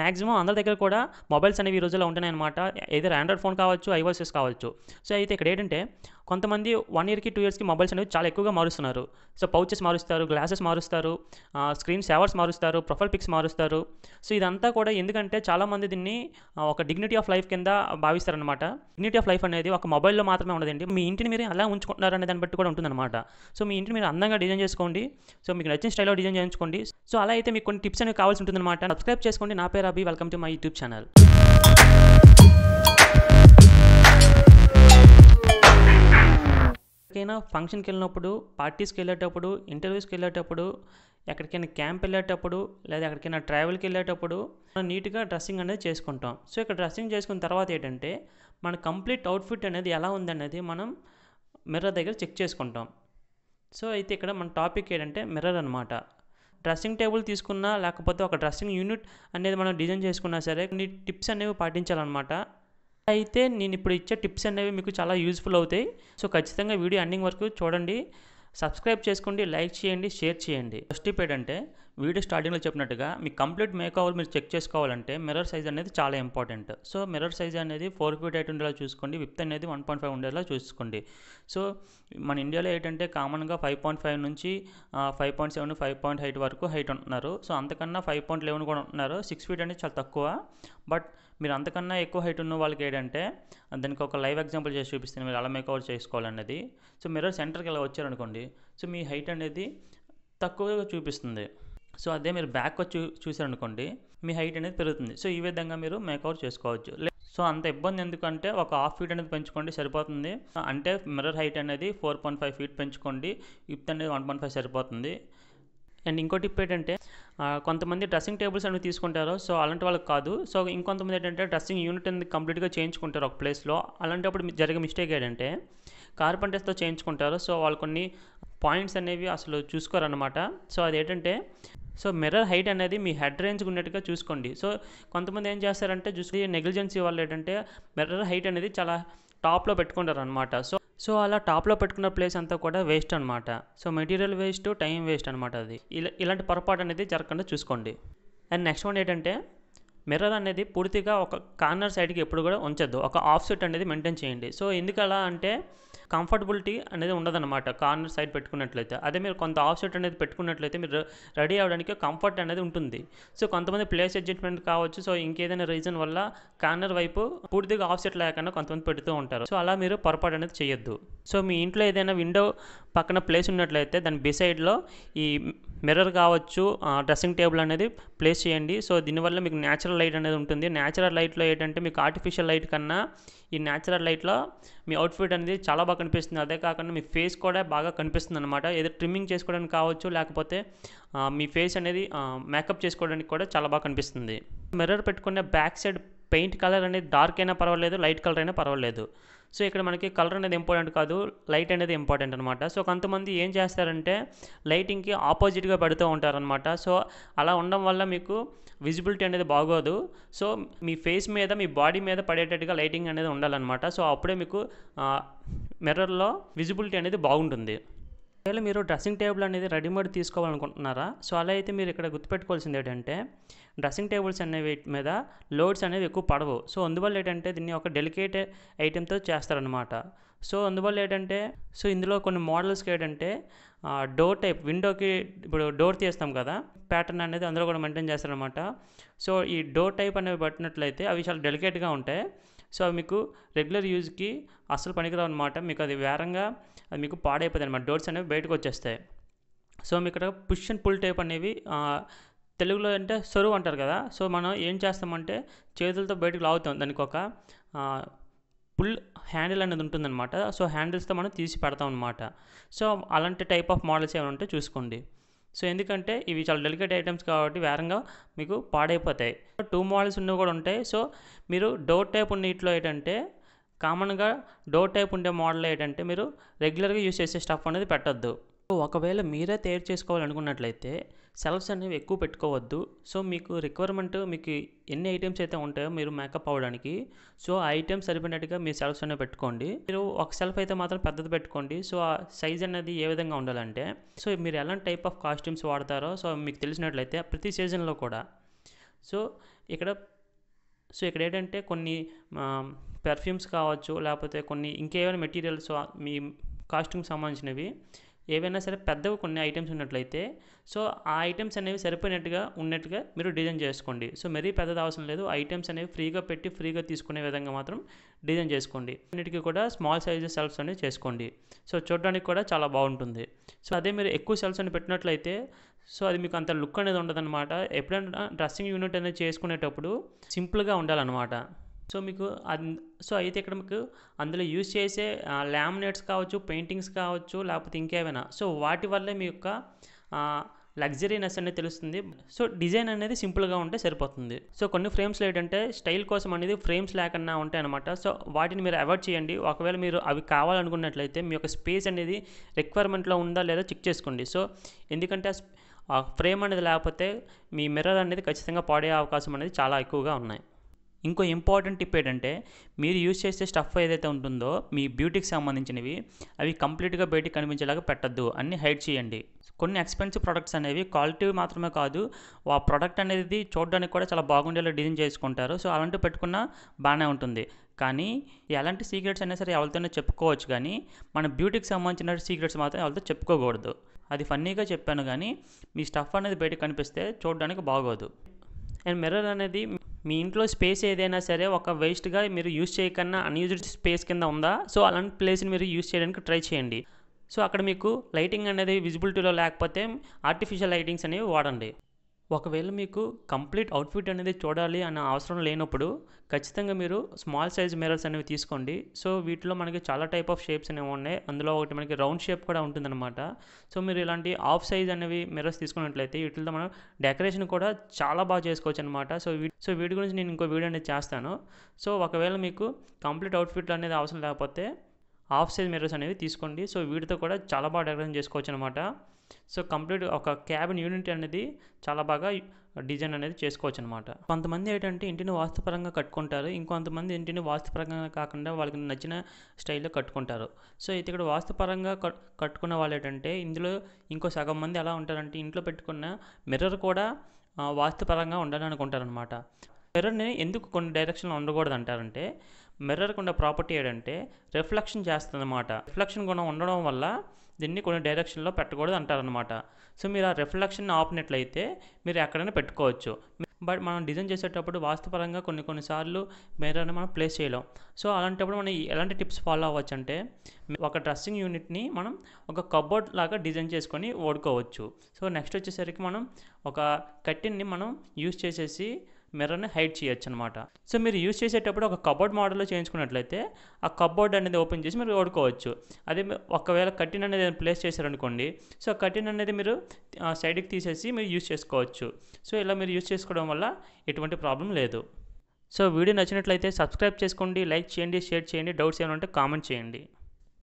maximum అందరి దగ్గర కూడా మొబైల్స్ అనేవి ఈ రోజుల్లో ఉంటున్నాయి అనమాట ఏదైనా ఆండ్రాయిడ్ ఫోన్ కావచ్చు ఐఓసెస్ కావచ్చు సో అయితే ఇక్కడ ఏంటంటే కొంతమంది వన్ ఇయర్కి టూ ఇయర్స్కి మొబైల్స్ అనేవి చాలా ఎక్కువగా మారుస్తున్నారు సో పౌచెస్ మారుస్తారు గ్లాసెస్ మారుస్తారు స్క్రీన్ సేవర్స్ మారుస్తారు ప్రొఫైల్ పిక్స్ మారుస్తారు సో ఇదంతా కూడా ఎందుకంటే చాలామంది దీన్ని ఒక డిగ్నిటీ ఆఫ్ లైఫ్ కింద భావిస్తారనమాట డిగ్నిటీ ఆఫ్ లైఫ్ అనేది ఒక మొబైల్లో మాత్రమే ఉండదండి మీ ఇంటిని మీరు ఎలా ఉంచుకుంటున్నారు అనే దాన్ని బట్టి కూడా ఉంటుందన్నమాట సో మీ ఇంటిని మీరు అందంగా డిజైన్ చేసుకోండి సో మీకు నచ్చిన స్టైల్లో డిజైన్ చేయించుకోండి సో అలా అయితే మీకు కొన్ని టిప్స్ అనేవి కావాల్సి ఉంటుందన్నమాట సబ్స్క్రైబ్ చేసుకోండి నా పేరు Abhi welcome to my YouTube channel ఎక్కడికైనా ఫంక్షన్కి వెళ్ళినప్పుడు పార్టీస్కి వెళ్ళేటప్పుడు ఇంటర్వ్యూస్కి వెళ్ళేటప్పుడు ఎక్కడికైనా క్యాంప్ వెళ్ళేటప్పుడు లేదా ఎక్కడికైనా ట్రావెల్కి వెళ్ళేటప్పుడు మనం నీట్గా డ్రెస్సింగ్ అనేది చేసుకుంటాం సో ఇక్కడ డ్రెస్సింగ్ చేసుకున్న తర్వాత ఏంటంటే మన కంప్లీట్ అవుట్ఫిట్ అనేది ఎలా ఉందనేది మనం మిర్రర్ దగ్గర చెక్ చేసుకుంటాం సో అయితే ఇక్కడ మన టాపిక్ ఏంటంటే మిర్రర్ అనమాట డ్రెస్సింగ్ టేబుల్ తీసుకున్నా లేకపోతే ఒక డ్రెస్సింగ్ యూనిట్ అనేది మనం డిజైన్ చేసుకున్నా సరే కొన్ని టిప్స్ అనేవి పాటించాలన్నమాట అయితే నేను ఇప్పుడు ఇచ్చే టిప్స్ అనేవి మీకు చాలా యూజ్ఫుల్ అవుతాయి సో ఖచ్చితంగా వీడియో ఎండింగ్ వరకు చూడండి సబ్స్క్రైబ్ చేసుకోండి లైక్ చేయండి షేర్ చేయండి ఫస్ట్ టిప్ ఏంటంటే వీడియో స్టార్టింగ్లో చెప్పినట్టుగా మీ కంప్లీట్ మేకవర్ మీరు చెక్ చేసుకోవాలంటే మిర్రర్ సైజ్ అనేది చాలా ఇంపార్టెంట్ సో మిర్రర్ సైజ్ అనేది ఫోర్ ఫీట్ ఎయిట్ ఉండేలా చూసుకోండి విప్త్ అనేది వన్ పాయింట్ ఫైవ్ ఉండేలా చూసుకోండి సో మన ఇండియాలో ఏంటంటే కామన్గా ఫైవ్ పాయింట్ ఫైవ్ నుంచి five point seven five point eight వరకు హైట్ ఉంటున్నారు సో అంతకన్నా ఫైవ్ పాయింట్ లెవెన్ కూడా ఉంటున్నారు సిక్స్ ఫీట్ అనేది చాలా తక్కువ బట్ మీరు అంతకన్నా ఎక్కువ హైట్ ఉన్న వాళ్ళకి ఏంటంటే దానికి ఒక లైవ్ ఎగ్జాంపుల్ చేసి చూపిస్తాను మీరు అలా మేకవర్ చేసుకోవాలన్నది సో మిర్రర్ సెంటర్కి ఇలా వచ్చారనుకోండి సో మీ హైట్ అనేది తక్కువగా చూపిస్తుంది సో అదే మీరు బ్యాక్ వచ్చి చూసారనుకోండి మీ హైట్ అనేది పెరుగుతుంది సో ఈ విధంగా మీరు మేకౌట్ చేసుకోవచ్చు సో అంత ఇబ్బంది ఎందుకంటే ఒక హాఫ్ ఫీట్ అనేది పెంచుకోండి సరిపోతుంది అంటే మిర్రర్ హైట్ అనేది ఫోర్ పాయింట్ ఫైవ్ ఫీట్ పెంచుకోండి విప్త్ అనేది వన్ పాయింట్ ఫైవ్ సరిపోతుంది అండ్ ఇంకో టిప్ ఏంటంటే కొంతమంది డ్రెస్సింగ్ టేబుల్స్ అనేవి తీసుకుంటారు సో అలాంటి వాళ్ళకి కాదు సో ఇంకొంతమంది ఏంటంటే డ్రెస్సింగ్ యూనిట్ అనేది కంప్లీట్గా చేయించుకుంటారు ఒక ప్లేస్లో అలాంటప్పుడు జరిగే మిస్టేక్ ఏంటంటే కార్పెంటర్స్తో చేయించుకుంటారు సో వాళ్ళు కొన్ని పాయింట్స్ అనేవి అసలు చూసుకోరనమాట సో అది ఏంటంటే సో మిర్రర్ హైట్ అనేది మీ హెడ్ రేంజ్కి ఉన్నట్టుగా చూసుకోండి సో కొంతమంది ఏం చేస్తారంటే చూసి నెగ్లిజెన్సీ వాళ్ళు ఏంటంటే మిర్రర్ హైట్ అనేది చాలా టాప్లో పెట్టుకుంటారు అనమాట సో సో అలా టాప్లో పెట్టుకున్న ప్లేస్ అంతా కూడా వేస్ట్ అనమాట so material waste time waste అనమాట అది ఇలా ఇలాంటి పొరపాటు అనేది జరగకుండా చూసుకోండి అండ్ నెక్స్ట్ వన్ ఏంటంటే మిర్రర్ అనేది పూర్తిగా ఒక కార్నర్ సైడ్కి ఎప్పుడు కూడా ఉంచద్దు ఒక ఆఫ్ అనేది మెయింటైన్ చేయండి సో ఎందుకు అలా అంటే కంఫర్టబిలిటీ అనేది ఉండదన్నమాట కార్నర్ సైడ్ పెట్టుకున్నట్లయితే అదే మీరు కొంత ఆఫ్సెట్ అనేది పెట్టుకున్నట్లయితే మీరు రెడీ అవ్వడానికి కంఫర్ట్ అనేది ఉంటుంది సో కొంతమంది ప్లేస్ అడ్జస్ట్మెంట్ కావచ్చు సో ఇంకేదైనా రీజన్ వల్ల కార్నర్ వైపు పూర్తిగా ఆఫ్సెట్ లేకుండా కొంతమంది పెడుతూ ఉంటారు సో అలా మీరు పొరపాటు అనేది చేయొద్దు సో మీ ఇంట్లో ఏదైనా విండో పక్కన ప్లేస్ ఉన్నట్లయితే దాని బిసైడ్లో ఈ మిర్రర్ కావచ్చు డ్రెస్సింగ్ టేబుల్ అనేది ప్లేస్ చేయండి సో దీనివల్ల మీకు న్యాచురల్ లైట్ అనేది ఉంటుంది న్యాచురల్ లైట్లో ఏంటంటే మీకు ఆర్టిఫిషియల్ లైట్ కన్నా ఈ న్యాచురల్ లైట్లో మీ అవుట్ఫిట్ అనేది చాలా బాగా కనిపిస్తుంది అదే కాకుండా మీ ఫేస్ కూడా బాగా కనిపిస్తుంది అనమాట ఏదో ట్రిమ్మింగ్ చేసుకోవడానికి కావచ్చు లేకపోతే మీ ఫేస్ అనేది మేకప్ చేసుకోవడానికి కూడా చాలా బాగా కనిపిస్తుంది మిర్రర్ పెట్టుకునే బ్యాక్ సైడ్ పెయింట్ కలర్ అనేది డార్క్ అయినా పర్వాలేదు లైట్ కలర్ అయినా పర్వాలేదు సో ఇక్కడ మనకి కలర్ అనేది ఇంపార్టెంట్ కాదు లైట్ అనేది ఇంపార్టెంట్ అనమాట సో కొంతమంది ఏం చేస్తారంటే లైటింగ్కి ఆపోజిట్గా పెడుతూ ఉంటారనమాట సో అలా ఉండడం వల్ల మీకు విజిబిలిటీ అనేది బాగోదు సో మీ ఫేస్ మీద మీ బాడీ మీద పడేటట్టుగా లైటింగ్ అనేది ఉండాలన్నమాట సో అప్పుడే మీకు మిర్రర్లో విజిబిలిటీ అనేది బాగుంటుంది ఒకవేళ మీరు డ్రెస్సింగ్ టేబుల్ అనేది రెడీమేడ్ తీసుకోవాలనుకుంటున్నారా సో అలా అయితే మీరు ఇక్కడ గుర్తుపెట్టుకోవాల్సింది ఏంటంటే డ్రెస్సింగ్ టేబుల్స్ అనేవి మీద లోడ్స్ అనేవి ఎక్కువ పడవు సో అందువల్ల ఏంటంటే దీన్ని ఒక డెలికేట్ ఐటెంతో చేస్తారనమాట సో అందువల్ల ఏంటంటే సో ఇందులో కొన్ని మోడల్స్కి ఏంటంటే డోర్ టైప్ విండోకి ఇప్పుడు డోర్ తీస్తాం కదా ప్యాటర్న్ అనేది అందులో కూడా మెయింటైన్ చేస్తారనమాట సో ఈ డోర్ టైప్ అనేవి పట్టినట్లయితే అవి చాలా డెలికేట్గా ఉంటాయి సో అవి మీకు రెగ్యులర్ యూజ్కి అసలు పనికిరావు అనమాట మీకు అది వేరంగా అది మీకు పాడైపోతుంది అనమాట డోర్స్ అనేవి బయటకు వచ్చేస్తాయి సో మీకు ఇక్కడ పుష్ అండ్ పుల్ టైప్ అనేవి తెలుగులో అంటే సొరువు అంటారు కదా సో మనం ఏం చేస్తామంటే చేతులతో బయటకు లాగుతాం దానికి ఒక పుల్ హ్యాండిల్ అనేది ఉంటుందన్నమాట సో హ్యాండిల్స్తో మనం తీసి పెడతాం అనమాట సో అలాంటి టైప్ ఆఫ్ మోడల్స్ ఏమైనా ఉంటే చూసుకోండి సో ఎందుకంటే ఇవి చాలా డెలికేట్ ఐటమ్స్ కాబట్టి వేరంగా మీకు పాడైపోతాయి టూ మోడల్స్ ఉన్నవి కూడా ఉంటాయి సో మీరు డోర్ టైప్ ఉన్న ఇంట్లో ఏంటంటే కామన్గా డోర్ టైప్ ఉండే మోడల్ ఏంటంటే మీరు రెగ్యులర్గా యూస్ చేసే స్టఫ్ అనేది పెట్టద్దు ఒకవేళ మీరే తయారు చేసుకోవాలనుకున్నట్లయితే సెల్ఫ్స్ అనేవి ఎక్కువ పెట్టుకోవద్దు సో మీకు రిక్వైర్మెంట్ మీకు ఎన్ని ఐటమ్స్ అయితే ఉంటాయో మీరు మేకప్ అవ్వడానికి సో ఆ ఐటమ్స్ సరిపడినట్టుగా మీ సెల్ఫ్స్ అనేవి పెట్టుకోండి మీరు ఒక సెల్ఫ్ అయితే మాత్రం పెద్దది పెట్టుకోండి సో ఆ సైజ్ అనేది ఏ విధంగా ఉండాలంటే సో మీరు ఎలాంటి టైప్ ఆఫ్ కాస్ట్యూమ్స్ వాడతారో సో మీకు తెలిసినట్లయితే ప్రతి సీజన్లో కూడా సో ఇక్కడ సో ఇక్కడ ఏంటంటే కొన్ని పెర్ఫ్యూమ్స్ కావచ్చు లేకపోతే కొన్ని ఇంకేమైనా మెటీరియల్స్ మీ కాస్ట్యూమ్ సంబంధించినవి ఏవైనా సరే పెద్దవి కొన్ని ఐటమ్స్ ఉన్నట్లయితే సో ఆ ఐటమ్స్ అనేవి సరిపోయినట్టుగా ఉన్నట్టుగా మీరు డిజైన్ చేసుకోండి సో మరీ పెద్దది అవసరం లేదు ఐటమ్స్ అనేవి ఫ్రీగా పెట్టి ఫ్రీగా తీసుకునే విధంగా మాత్రం డిజైన్ చేసుకోండి అన్నిటికీ కూడా స్మాల్ సైజెస్ సెల్ఫ్స్ అనేవి చేసుకోండి సో చూడడానికి కూడా చాలా బాగుంటుంది సో అదే మీరు ఎక్కువ సెల్ఫ్స్ అని పెట్టినట్లయితే సో అది మీకు అంత లుక్ అనేది ఉండదన్నమాట ఎప్పుడైనా డ్రెస్సింగ్ యూనిట్ అనేది చేసుకునేటప్పుడు సింపుల్గా ఉండాలన్నమాట సో మీకు సో అయితే ఇక్కడ మీకు అందులో యూజ్ చేసే ల్యామినేట్స్ కావచ్చు పెయింటింగ్స్ కావచ్చు లేకపోతే ఇంకేమైనా సో వాటి వల్లే మీ యొక్క లగ్జరీనెస్ అనేది తెలుస్తుంది సో డిజైన్ అనేది సింపుల్గా ఉంటే సరిపోతుంది సో కొన్ని ఫ్రేమ్స్లో ఏంటంటే స్టైల్ కోసం అనేది ఫ్రేమ్స్ లేకుండా ఉంటాయి అనమాట సో వాటిని మీరు అవాయిడ్ చేయండి ఒకవేళ మీరు అవి కావాలనుకున్నట్లయితే మీ యొక్క స్పేస్ అనేది రిక్వైర్మెంట్లో ఉందా లేదా చెక్ చేసుకోండి సో ఎందుకంటే ఆ ఫ్రేమ్ అనేది లేకపోతే మీ మిర్రర్ అనేది ఖచ్చితంగా పాడే అవకాశం అనేది చాలా ఎక్కువగా ఉన్నాయి ఇంకో ఇంపార్టెంట్ టిప్ ఏంటంటే మీరు యూజ్ చేసే స్టఫ్ ఏదైతే ఉంటుందో మీ బ్యూటీకి సంబంధించినవి అవి కంప్లీట్గా బయటికి కనిపించేలాగా పెట్టద్దు అన్ని హైడ్ చేయండి కొన్ని ఎక్స్పెన్సివ్ ప్రొడక్ట్స్ అనేవి క్వాలిటీ మాత్రమే కాదు ఆ ప్రోడక్ట్ అనేది చూడడానికి కూడా చాలా బాగుండేలా డిజైన్ చేసుకుంటారు సో అలాంటివి పెట్టుకున్నా బాగానే ఉంటుంది కానీ ఎలాంటి సీక్రెట్స్ అయినా సరే ఎవరితోనే చెప్పుకోవచ్చు కానీ మన బ్యూటీకి సంబంధించిన సీక్రెట్స్ మాత్రం ఎవరితో చెప్పుకోకూడదు అది ఫన్నీగా చెప్పాను కానీ మీ స్టఫ్ అనేది బయటకు కనిపిస్తే చూడడానికి బాగోదు అండ్ మిర్రర్ అనేది మీ ఇంట్లో స్పేస్ ఏదైనా సరే ఒక వేస్ట్గా మీరు యూజ్ చేయకన్నా అన్యూజ్డ్ స్పేస్ కింద ఉందా సో అలాంటి ప్లేస్ని మీరు యూజ్ చేయడానికి ట్రై చేయండి సో అక్కడ మీకు లైటింగ్ అనేది విజిబిలిటీలో లేకపోతే ఆర్టిఫిషియల్ లైటింగ్స్ అనేవి వాడండి ఒకవేళ మీకు కంప్లీట్ అవుట్ఫిట్ అనేది చూడాలి అన్న అవసరం లేనప్పుడు ఖచ్చితంగా మీరు స్మాల్ సైజ్ మిరర్స్ అనేవి తీసుకోండి సో వీటిలో మనకి చాలా టైప్ ఆఫ్ షేప్స్ అనేవి ఉన్నాయి అందులో ఒకటి మనకి రౌండ్ షేప్ కూడా ఉంటుందన్నమాట సో మీరు ఇలాంటి హాఫ్ సైజ్ అనేవి మిరర్స్ తీసుకున్నట్లయితే వీటితో మనం డెకరేషన్ కూడా చాలా బాగా చేసుకోవచ్చు అనమాట సో సో వీటి గురించి నేను ఇంకో వీడియో అనేది చేస్తాను సో ఒకవేళ మీకు కంప్లీట్ అవుట్ఫిట్ అనేది అవసరం లేకపోతే హాఫ్ సైజ్ మిర్రర్స్ అనేవి తీసుకోండి సో వీటితో కూడా చాలా బాగా డెకరేషన్ చేసుకోవచ్చు అనమాట సో కంప్లీట్ ఒక క్యాబిన్ యూనిట్ అనేది చాలా బాగా డిజైన్ అనేది చేసుకోవచ్చు అనమాట కొంతమంది ఏంటంటే ఇంటిని వాస్తుపరంగా కట్టుకుంటారు ఇంకొంతమంది ఇంటిని వాస్తుపరంగా కాకుండా వాళ్ళకి నచ్చిన స్టైల్లో కట్టుకుంటారు సో అయితే ఇక్కడ వాస్తుపరంగా కట్టుకున్న వాళ్ళు ఏంటంటే ఇందులో ఇంకో సగం మంది ఎలా ఉంటారంటే ఇంట్లో పెట్టుకున్న మిర్రర్ కూడా వాస్తుపరంగా ఉండాలని అనుకుంటారనమాట మిర్రర్ని ఎందుకు కొన్ని డైరెక్షన్లో ఉండకూడదు అంటారంటే మిర్రర్కి ప్రాపర్టీ ఏంటంటే రిఫ్లెక్షన్ చేస్తుందన్నమాట రిఫ్లెక్షన్ గుణం ఉండడం వల్ల దీన్ని కొన్ని డైరెక్షన్లో పెట్టకూడదు అంటారనమాట సో మీరు ఆ రిఫ్లెక్షన్ ఆపినట్లయితే మీరు ఎక్కడైనా పెట్టుకోవచ్చు బట్ మనం డిజైన్ చేసేటప్పుడు వాస్తుపరంగా కొన్ని కొన్నిసార్లు మిర్రర్ని మనం ప్లేస్ చేయలేం సో అలాంటప్పుడు మనం ఎలాంటి టిప్స్ ఫాలో అవ్వచ్చు అంటే ఒక డ్రెస్సింగ్ యూనిట్ని మనం ఒక కబోర్డ్ లాగా డిజైన్ చేసుకొని ఓడుకోవచ్చు సో నెక్స్ట్ వచ్చేసరికి మనం ఒక కట్టిన్ని మనం యూజ్ చేసేసి మిర్రర్ని హైడ్ చేయొచ్చు అనమాట సో మీరు యూజ్ చేసేటప్పుడు ఒక కబోర్డ్ మోడల్లో చేయించుకున్నట్లయితే ఆ కబోర్డ్ అనేది ఓపెన్ చేసి మీరు వాడుకోవచ్చు అదే ఒకవేళ కట్టిన్ అనేది ప్లేస్ చేశారనుకోండి సో కట్టిన్ అనేది మీరు సైడ్కి తీసేసి మీరు యూజ్ చేసుకోవచ్చు సో ఇలా మీరు యూజ్ చేసుకోవడం వల్ల ఎటువంటి ప్రాబ్లం లేదు సో వీడియో నచ్చినట్లయితే సబ్స్క్రైబ్ చేసుకోండి లైక్ చేయండి షేర్ చేయండి డౌట్స్ ఏమైనా ఉంటే కామెంట్ చేయండి